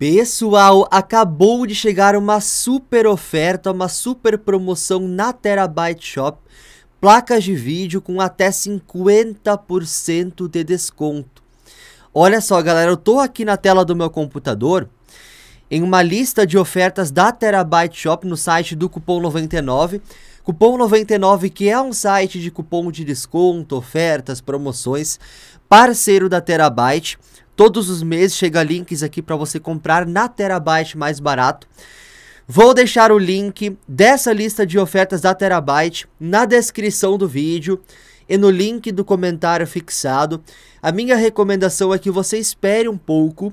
Pessoal, acabou de chegar uma super oferta, uma super promoção na Terabyte Shop. Placas de vídeo com até 50% de desconto. Olha só, galera, eu tô aqui na tela do meu computador em uma lista de ofertas da Terabyte Shop no site do Cupom 99. Cupom 99, que é um site de cupom de desconto, ofertas, promoções, parceiro da Terabyte. Todos os meses chega links aqui para você comprar na Terabyte mais barato. Vou deixar o link dessa lista de ofertas da Terabyte na descrição do vídeo e no link do comentário fixado. A minha recomendação é que você espere um pouco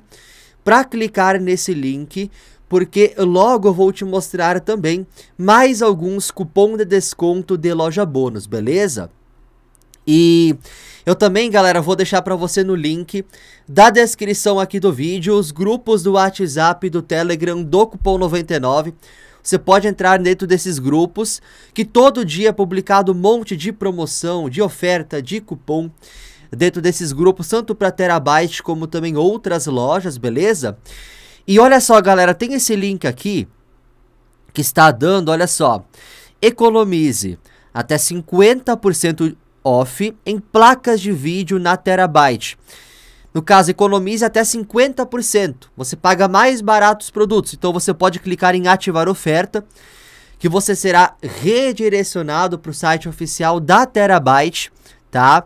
para clicar nesse link, porque logo eu vou te mostrar também mais alguns cupom de desconto de loja bônus, beleza? E eu também, galera, vou deixar para você no link da descrição aqui do vídeo os grupos do WhatsApp, do Telegram, do Cupom 99. Você pode entrar dentro desses grupos, que todo dia é publicado um monte de promoção, de oferta, de cupom dentro desses grupos, tanto para Terabyte como também outras lojas, beleza? E olha só, galera, tem esse link aqui que está dando, olha só. Economize até 50% off em placas de vídeo na terabyte. No caso, economize até 50%. Você paga mais barato os produtos. Então você pode clicar em ativar oferta, que você será redirecionado para o site oficial da Terabyte, tá?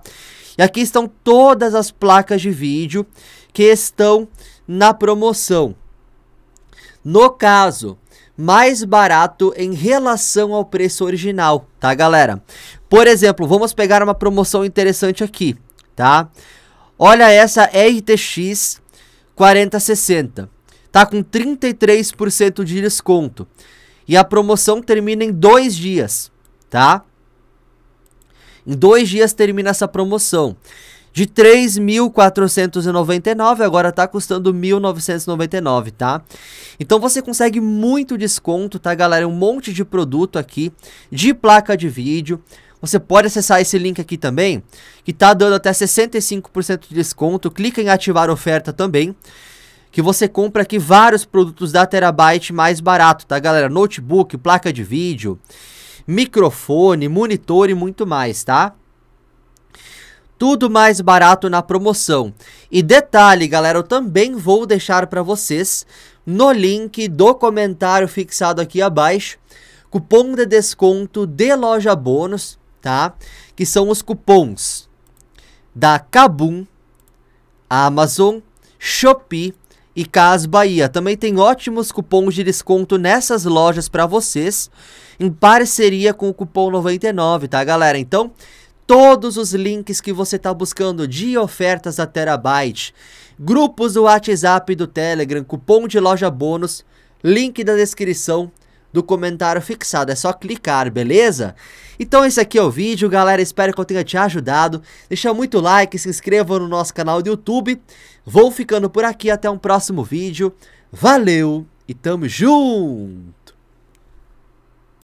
E aqui estão todas as placas de vídeo que estão na promoção. No caso, mais barato em relação ao preço original, tá galera? Por exemplo, vamos pegar uma promoção interessante aqui, tá? Olha essa RTX 4060, tá com 33% de desconto e a promoção termina em dois dias, tá? Em dois dias termina essa promoção de 3.499, agora está custando 1.999, tá? Então você consegue muito desconto, tá galera? Um monte de produto aqui, de placa de vídeo. Você pode acessar esse link aqui também, que tá dando até 65% de desconto. Clica em ativar oferta também que você compra aqui vários produtos da Terabyte mais barato, tá galera? Notebook, placa de vídeo, microfone, monitor e muito mais, tá? tudo mais barato na promoção. E detalhe, galera, eu também vou deixar para vocês no link do comentário fixado aqui abaixo, cupom de desconto de loja bônus, tá? Que são os cupons da Kabum, Amazon, Shopee e Cas Bahia. Também tem ótimos cupons de desconto nessas lojas para vocês, em parceria com o cupom 99, tá, galera? Então, todos os links que você está buscando de ofertas da Terabyte, grupos do WhatsApp e do Telegram, cupom de loja bônus, link da descrição do comentário fixado, é só clicar, beleza? Então esse aqui é o vídeo, galera, espero que eu tenha te ajudado. Deixa muito like, se inscreva no nosso canal do YouTube. Vou ficando por aqui, até um próximo vídeo. Valeu e tamo junto!